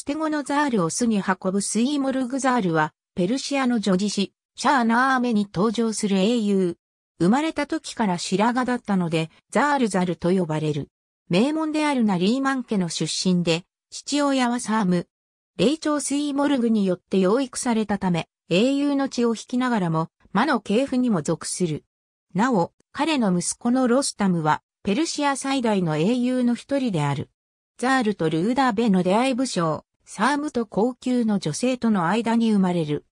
ステゴノザールを巣に運ぶスイモルグザールは、ペルシアの女児誌、シャーナーメに登場する英雄。生まれた時から白髪だったので、ザールザルと呼ばれる。名門であるナリーマン家の出身で、父親はサーム。霊長スイモルグによって養育されたため、英雄の血を引きながらも、魔の系譜にも属する。なお、彼の息子のロスタムは、ペルシア最大の英雄の一人である。ザールとルーダーベの出会い武将、サームと高級の女性との間に生まれる。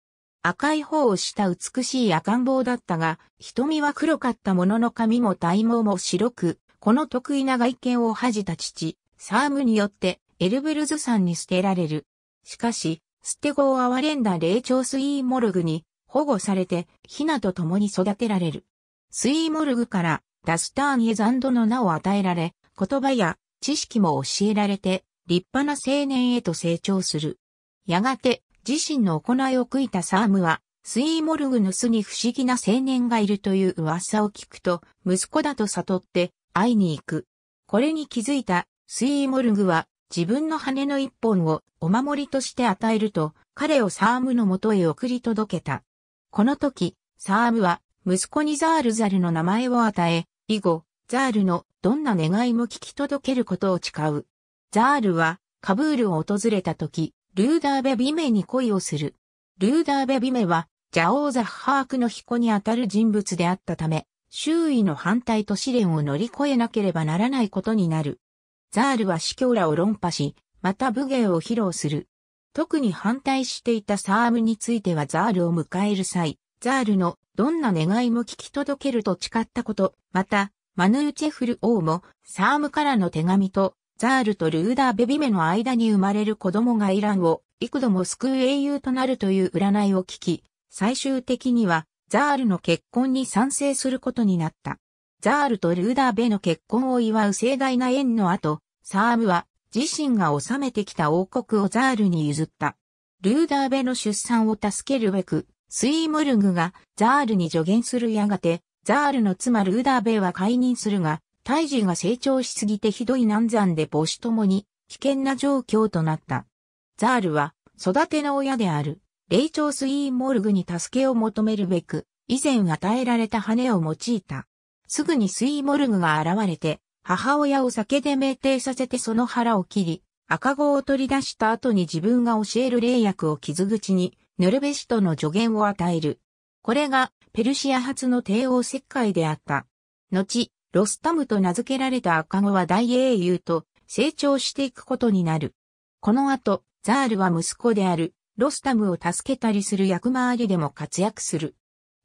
赤い方をした美しい赤ん坊だったが、瞳は黒かったものの髪も体毛も白く、この得意な外見を恥じた父、サームによってエルブルズ山に捨てられる。しかし、捨て子を憐れんだ霊長スイーモルグに保護されて、ヒナと共に育てられる。スイーモルグからダスターン・エザンドの名を与えられ、言葉や知識も教えられて、立派な青年へと成長する。やがて、自身の行いを悔いたサームは、スイーモルグの巣に不思議な青年がいるという噂を聞くと、息子だと悟って会いに行く。これに気づいたスイーモルグは自分の羽の一本をお守りとして与えると、彼をサームのもとへ送り届けた。この時、サームは息子にザールザルの名前を与え、以後、ザールのどんな願いも聞き届けることを誓う。ザールはカブールを訪れた時、ルーダーベビメに恋をする。ルーダーベビメは、ジャオーザッハークの彦にあたる人物であったため、周囲の反対と試練を乗り越えなければならないことになる。ザールは司教らを論破し、また武芸を披露する。特に反対していたサームについてはザールを迎える際、ザールのどんな願いも聞き届けると誓ったこと、また、マヌーチェフル王もサームからの手紙とザールとルーダーベビメの間に生まれる子供がイランを幾度も救う英雄となるという占いを聞き、最終的にはザールの結婚に賛成することになった。ザールとルーダーベの結婚を祝う盛大な縁の後、サームは自身が治めてきた王国をザールに譲った。ルーダーベの出産を助けるべく、スイムルグがザールに助言するやがて、ザールの妻ルーダーベは解任するが、胎児が成長しすぎてひどい難産で母子ともに危険な状況となった。ザールは育ての親である霊長ー・モルグに助けを求めるべく、以前与えられた羽を用いた。すぐにスイー・モルグが現れて、母親を酒で酩酊させてその腹を切り、赤子を取り出した後に自分が教える霊薬を傷口に、ヌルベシとの助言を与える。これがペルシア発の帝王切開であった。後、ロスタムと名付けられた赤子は大英雄と成長していくことになる。この後、ザールは息子であるロスタムを助けたりする役回りでも活躍する。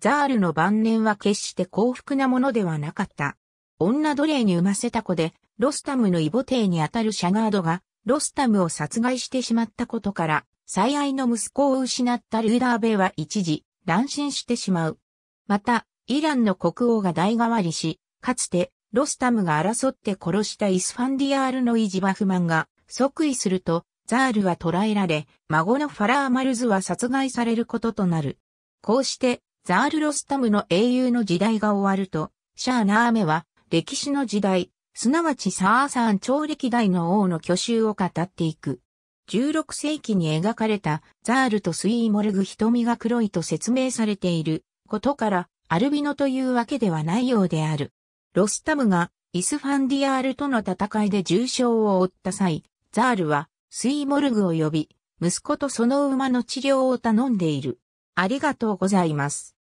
ザールの晩年は決して幸福なものではなかった。女奴隷に産ませた子で、ロスタムの異母帝にあたるシャガードが、ロスタムを殺害してしまったことから、最愛の息子を失ったルーダーベは一時、乱心してしまう。また、イランの国王が代替わりし、かつて、ロスタムが争って殺したイスファンディアールのジバフ不満が即位すると、ザールは捕らえられ、孫のファラー・マルズは殺害されることとなる。こうして、ザール・ロスタムの英雄の時代が終わると、シャーナーメは、歴史の時代、すなわちサーサーン朝歴代の王の巨衆を語っていく。16世紀に描かれたザールとスイーモルグ瞳が黒いと説明されていることから、アルビノというわけではないようである。ロスタムがイスファンディアールとの戦いで重傷を負った際、ザールはスイモルグを呼び、息子とその馬の治療を頼んでいる。ありがとうございます。